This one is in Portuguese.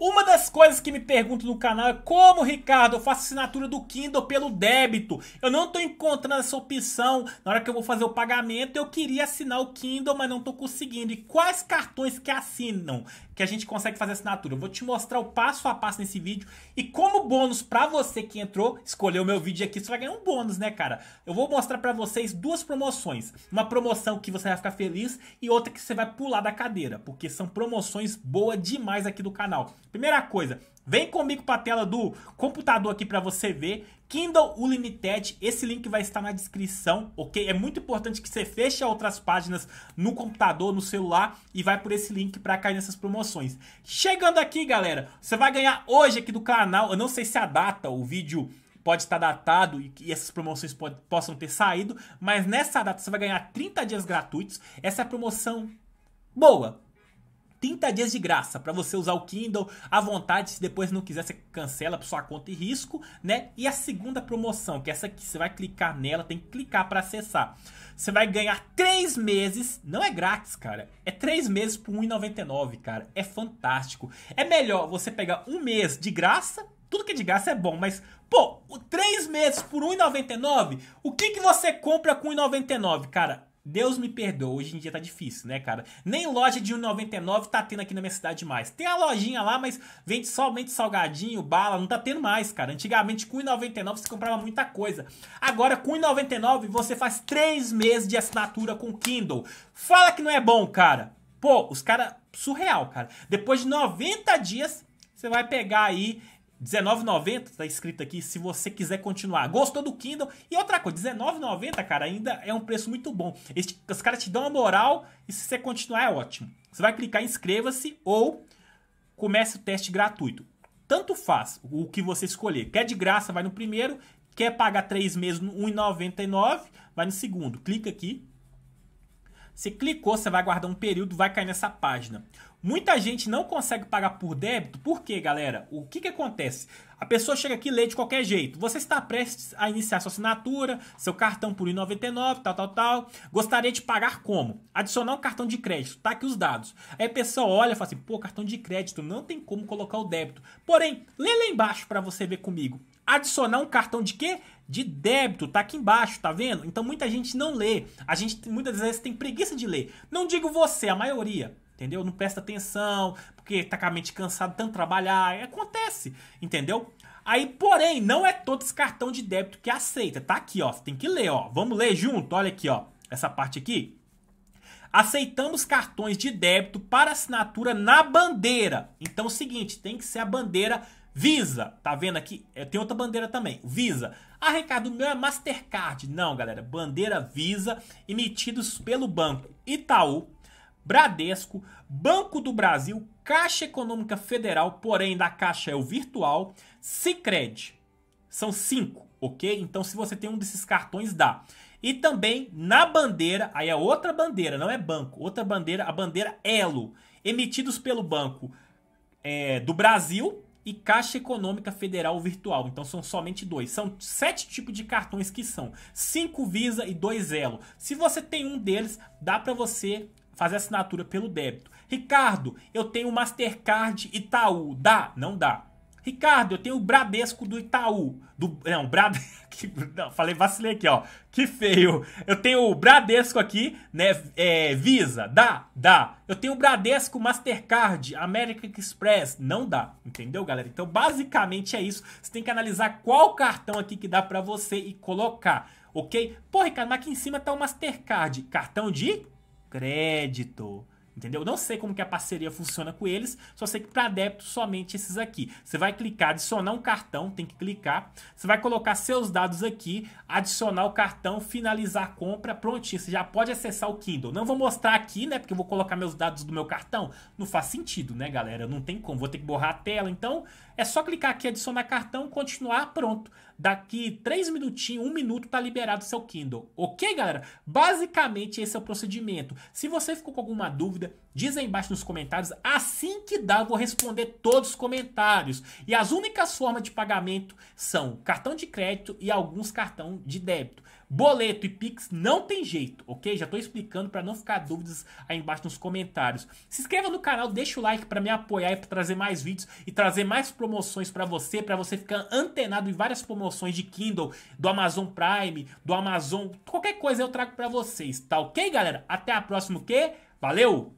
Uma das coisas que me perguntam no canal é como, Ricardo, eu faço assinatura do Kindle pelo débito. Eu não estou encontrando essa opção. Na hora que eu vou fazer o pagamento, eu queria assinar o Kindle, mas não estou conseguindo. E quais cartões que assinam? que a gente consegue fazer assinatura. Eu vou te mostrar o passo a passo nesse vídeo e como bônus para você que entrou, escolheu o meu vídeo aqui, você vai ganhar um bônus, né, cara? Eu vou mostrar para vocês duas promoções. Uma promoção que você vai ficar feliz e outra que você vai pular da cadeira, porque são promoções boas demais aqui do canal. Primeira coisa, Vem comigo para a tela do computador aqui para você ver. Kindle Unlimited, esse link vai estar na descrição, ok? É muito importante que você feche outras páginas no computador, no celular e vai por esse link para cair nessas promoções. Chegando aqui, galera, você vai ganhar hoje aqui do canal, eu não sei se a data, o vídeo pode estar datado e, essas promoções pode, possam ter saído, mas nessa data você vai ganhar 30 dias gratuitos. Essa é a promoção boa, 30 dias de graça para você usar o Kindle à vontade. Se depois não quiser, você cancela para sua conta e risco, né? E a segunda promoção, que é essa aqui, você vai clicar nela, tem que clicar para acessar. Você vai ganhar 3 meses, não é grátis, cara. É 3 meses por R$1,99, cara. É fantástico. É melhor você pegar um mês de graça tudo que é de graça é bom, mas, pô, três meses por R$1,99, o que, que você compra com R$1,99, cara? Deus me perdoa, hoje em dia tá difícil, né, cara? Nem loja de 1,99 tá tendo aqui na minha cidade mais. Tem a lojinha lá, mas vende somente salgadinho, bala, não tá tendo mais, cara. Antigamente com 1,99 você comprava muita coisa. Agora com 1,99 você faz 3 meses de assinatura com Kindle. Fala que não é bom, cara. Pô, os caras, surreal, cara. Depois de 90 dias, você vai pegar aí R$19,90 tá escrito aqui se você quiser continuar. Gostou do Kindle? E outra coisa, R$19,90, cara, ainda é um preço muito bom. Este, os caras te dão uma moral e se você continuar é ótimo. Você vai clicar inscreva-se ou comece o teste gratuito. Tanto faz o que você escolher. Quer de graça, vai no primeiro. Quer pagar três meses, R$1,99, vai no segundo. Clica aqui, você clicou, você vai guardar um período, vai cair nessa página. Muita gente não consegue pagar por débito, por quê, galera? O que, que acontece? A pessoa chega aqui e lê de qualquer jeito. Você está prestes a iniciar sua assinatura, seu cartão por R$ 1,99, tal, tal, tal. Gostaria de pagar como? Adicionar um cartão de crédito, tá aqui os dados. Aí a pessoa olha e fala assim: pô, cartão de crédito, não tem como colocar o débito. Porém, lê lá embaixo para você ver comigo adicionar um cartão de quê? De débito, tá aqui embaixo, tá vendo? Então muita gente não lê. A gente muitas vezes tem preguiça de ler. Não digo você, a maioria entendeu? Não presta atenção, porque tá com a mente cansada, tanto trabalhar, é, acontece, entendeu? Aí, porém, não é todo esse cartão de débito que aceita, tá aqui, ó, você tem que ler, ó, vamos ler junto, olha aqui, ó, essa parte aqui. Aceitamos cartões de débito para assinatura na bandeira. Então é o seguinte, tem que ser a bandeira Visa, tá vendo aqui? É, tem outra bandeira também. Visa. Ah, Ricardo, o meu é Mastercard. Não, galera. Bandeira Visa emitidos pelo banco Itaú, Bradesco, Banco do Brasil, Caixa Econômica Federal, porém da Caixa é o virtual, Cicred. São cinco, ok? Então, se você tem um desses cartões, dá. E também na bandeira, aí é outra bandeira, não é banco, outra bandeira, a bandeira Elo, emitidos pelo Banco é, do Brasil, e Caixa Econômica Federal Virtual. Então são somente dois. São sete tipos de cartões que são cinco Visa e dois Elo. Se você tem um deles, dá para você fazer assinatura pelo débito. Ricardo, eu tenho Mastercard Itaú. Dá? Não dá. Ricardo, eu tenho o Bradesco do Itaú. Do, não, Bradesco. não, falei, vacilei aqui, ó. Que feio. Eu tenho o Bradesco aqui, né? É, Visa, dá, dá. Eu tenho o Bradesco Mastercard, American Express, não dá. Entendeu, galera? Então, basicamente é isso. Você tem que analisar qual cartão aqui que dá para você e colocar, ok? Pô, Ricardo, mas aqui em cima tá o Mastercard, cartão de crédito entendeu? Não sei como que a parceria funciona com eles, só sei que para débito somente esses aqui. Você vai clicar adicionar um cartão, tem que clicar. Você vai colocar seus dados aqui, adicionar o cartão, finalizar a compra, prontinho, você já pode acessar o Kindle. Não vou mostrar aqui, né, porque eu vou colocar meus dados do meu cartão. Não faz sentido, né, galera? Não tem como, vou ter que borrar a tela. Então, é só clicar aqui, adicionar cartão, continuar, pronto. Daqui 3 minutinhos, 1 minuto, tá liberado o seu Kindle. Ok, galera? Basicamente, esse é o procedimento. Se você ficou com alguma dúvida, diz aí embaixo nos comentários. Assim que dá, eu vou responder todos os comentários. E as únicas formas de pagamento são cartão de crédito e alguns cartão de débito. Boleto e Pix não tem jeito, ok? Já estou explicando para não ficar dúvidas aí embaixo nos comentários. Se inscreva no canal, deixa o like para me apoiar e para trazer mais vídeos e trazer mais promoções para você, para você ficar antenado em várias promoções de Kindle, do Amazon Prime, do Amazon, qualquer coisa eu trago para vocês, tá ok, galera? Até a próxima, o quê? Valeu!